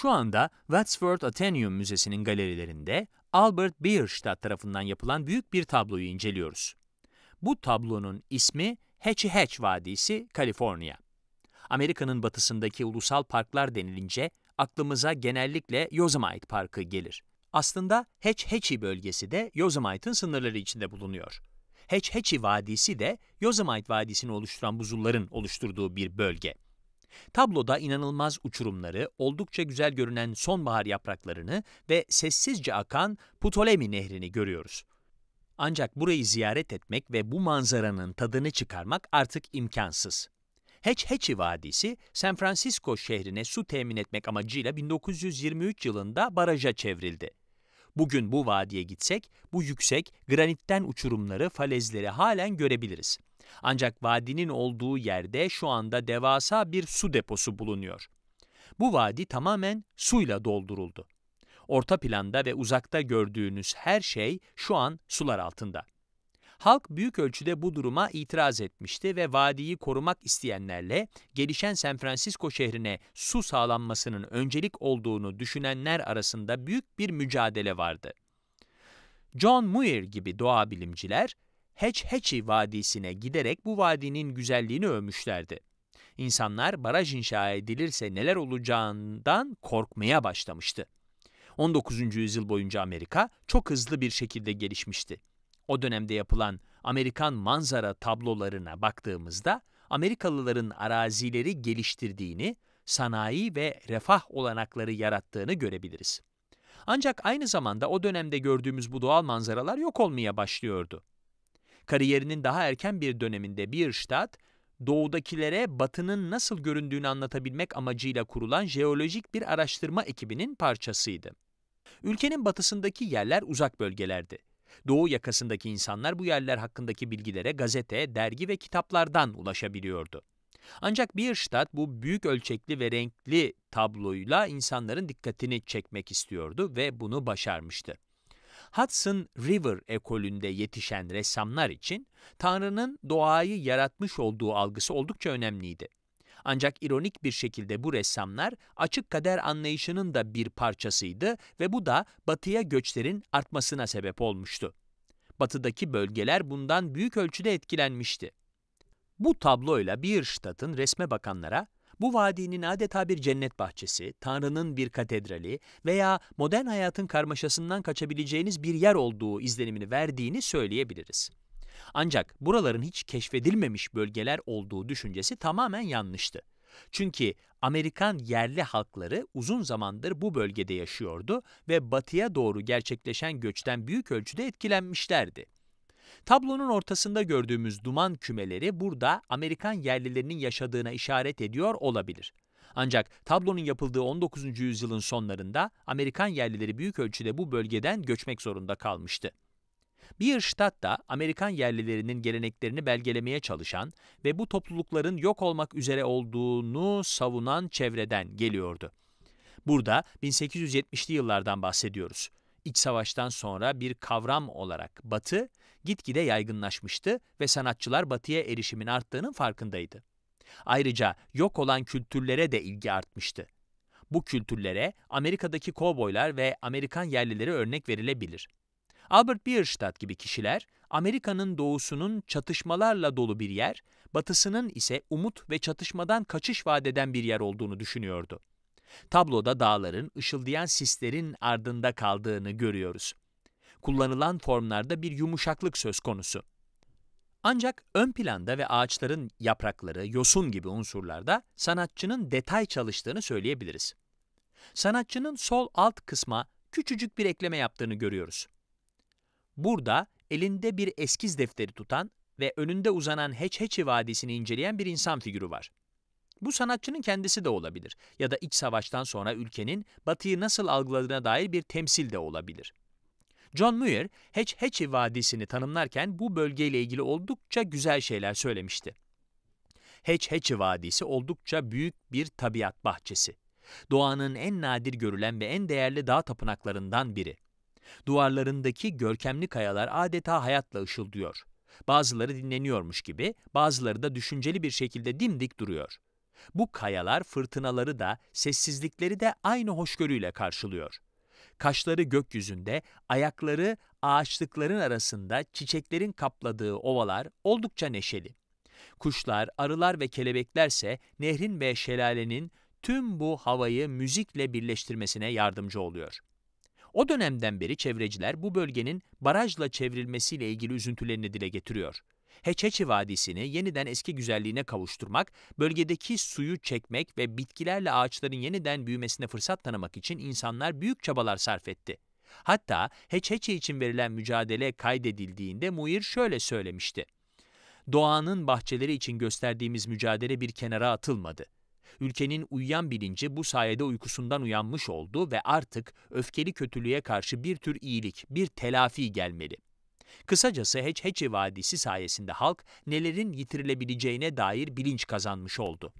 Şu anda Wadsworth Athenaeum Müzesi'nin galerilerinde Albert Bierstadt tarafından yapılan büyük bir tabloyu inceliyoruz. Bu tablonun ismi Hetch Hetch Vadisi, Kaliforniya. Amerika'nın batısındaki ulusal parklar denilince aklımıza genellikle Yosemite Parkı gelir. Aslında Hetch Hatchie bölgesi de Yosemite'ın sınırları içinde bulunuyor. Hetch Hatchie Vadisi de Yosemite Vadisi'ni oluşturan buzulların oluşturduğu bir bölge. Tabloda inanılmaz uçurumları, oldukça güzel görünen sonbahar yapraklarını ve sessizce akan Ptolemy nehrini görüyoruz. Ancak burayı ziyaret etmek ve bu manzaranın tadını çıkarmak artık imkansız. Hetch Hetchy Vadisi, San Francisco şehrine su temin etmek amacıyla 1923 yılında baraja çevrildi. Bugün bu vadiye gitsek, bu yüksek granitten uçurumları, falezleri halen görebiliriz. Ancak vadinin olduğu yerde şu anda devasa bir su deposu bulunuyor. Bu vadi tamamen suyla dolduruldu. Orta planda ve uzakta gördüğünüz her şey şu an sular altında. Halk büyük ölçüde bu duruma itiraz etmişti ve vadiyi korumak isteyenlerle gelişen San Francisco şehrine su sağlanmasının öncelik olduğunu düşünenler arasında büyük bir mücadele vardı. John Muir gibi doğa bilimciler, Hetch Hetchy Vadisi'ne giderek bu vadinin güzelliğini övmüşlerdi. İnsanlar baraj inşa edilirse neler olacağından korkmaya başlamıştı. 19. yüzyıl boyunca Amerika çok hızlı bir şekilde gelişmişti. O dönemde yapılan Amerikan manzara tablolarına baktığımızda Amerikalıların arazileri geliştirdiğini, sanayi ve refah olanakları yarattığını görebiliriz. Ancak aynı zamanda o dönemde gördüğümüz bu doğal manzaralar yok olmaya başlıyordu. Kariyerinin daha erken bir döneminde bir ştat, doğudakilere batının nasıl göründüğünü anlatabilmek amacıyla kurulan jeolojik bir araştırma ekibinin parçasıydı. Ülkenin batısındaki yerler uzak bölgelerdi Doğu yakasındaki insanlar bu yerler hakkındaki bilgilere gazete, dergi ve kitaplardan ulaşabiliyordu. Ancak Bierstadt bu büyük ölçekli ve renkli tabloyla insanların dikkatini çekmek istiyordu ve bunu başarmıştı. Hudson River ekolünde yetişen ressamlar için Tanrı'nın doğayı yaratmış olduğu algısı oldukça önemliydi. Ancak ironik bir şekilde bu ressamlar açık kader anlayışının da bir parçasıydı ve bu da batıya göçlerin artmasına sebep olmuştu. Batıdaki bölgeler bundan büyük ölçüde etkilenmişti. Bu tabloyla bir Bierstadt'ın resme bakanlara bu vadinin adeta bir cennet bahçesi, Tanrı'nın bir katedrali veya modern hayatın karmaşasından kaçabileceğiniz bir yer olduğu izlenimini verdiğini söyleyebiliriz. Ancak buraların hiç keşfedilmemiş bölgeler olduğu düşüncesi tamamen yanlıştı. Çünkü Amerikan yerli halkları uzun zamandır bu bölgede yaşıyordu ve batıya doğru gerçekleşen göçten büyük ölçüde etkilenmişlerdi. Tablonun ortasında gördüğümüz duman kümeleri burada Amerikan yerlilerinin yaşadığına işaret ediyor olabilir. Ancak tablonun yapıldığı 19. yüzyılın sonlarında Amerikan yerlileri büyük ölçüde bu bölgeden göçmek zorunda kalmıştı. Bir Stadt'ta Amerikan yerlilerinin geleneklerini belgelemeye çalışan ve bu toplulukların yok olmak üzere olduğunu savunan çevreden geliyordu. Burada 1870'li yıllardan bahsediyoruz. İç savaştan sonra bir kavram olarak Batı gitgide yaygınlaşmıştı ve sanatçılar Batı'ya erişimin arttığının farkındaydı. Ayrıca yok olan kültürlere de ilgi artmıştı. Bu kültürlere Amerika'daki kovboylar ve Amerikan yerlileri örnek verilebilir. Albert Bierstadt gibi kişiler, Amerika'nın doğusunun çatışmalarla dolu bir yer, batısının ise umut ve çatışmadan kaçış vadeden bir yer olduğunu düşünüyordu. Tabloda dağların, ışıldayan sislerin ardında kaldığını görüyoruz. Kullanılan formlarda bir yumuşaklık söz konusu. Ancak ön planda ve ağaçların yaprakları, yosun gibi unsurlarda sanatçının detay çalıştığını söyleyebiliriz. Sanatçının sol alt kısma küçücük bir ekleme yaptığını görüyoruz. Burada elinde bir eskiz defteri tutan ve önünde uzanan Heçheçi Vadisi'ni inceleyen bir insan figürü var. Bu sanatçının kendisi de olabilir ya da iç savaştan sonra ülkenin batıyı nasıl algıladığına dair bir temsil de olabilir. John Muir, Heçheçi Vadisi'ni tanımlarken bu bölgeyle ilgili oldukça güzel şeyler söylemişti. Heçheçi Vadisi oldukça büyük bir tabiat bahçesi. Doğanın en nadir görülen ve en değerli dağ tapınaklarından biri. Duvarlarındaki görkemli kayalar adeta hayatla ışıldıyor. Bazıları dinleniyormuş gibi, bazıları da düşünceli bir şekilde dimdik duruyor. Bu kayalar fırtınaları da, sessizlikleri de aynı hoşgörüyle karşılıyor. Kaşları gökyüzünde, ayakları ağaçlıkların arasında çiçeklerin kapladığı ovalar oldukça neşeli. Kuşlar, arılar ve kelebeklerse nehrin ve şelalenin tüm bu havayı müzikle birleştirmesine yardımcı oluyor. O dönemden beri çevreciler bu bölgenin barajla çevrilmesiyle ilgili üzüntülerini dile getiriyor. Heçeçi Vadisi'ni yeniden eski güzelliğine kavuşturmak, bölgedeki suyu çekmek ve bitkilerle ağaçların yeniden büyümesine fırsat tanımak için insanlar büyük çabalar sarf etti. Hatta Heçeçi için verilen mücadele kaydedildiğinde Muir şöyle söylemişti. Doğanın bahçeleri için gösterdiğimiz mücadele bir kenara atılmadı. Ülkenin uyuyan bilinci bu sayede uykusundan uyanmış oldu ve artık öfkeli kötülüğe karşı bir tür iyilik, bir telafi gelmeli. Kısacası Heçheçi Vadisi sayesinde halk nelerin yitirilebileceğine dair bilinç kazanmış oldu.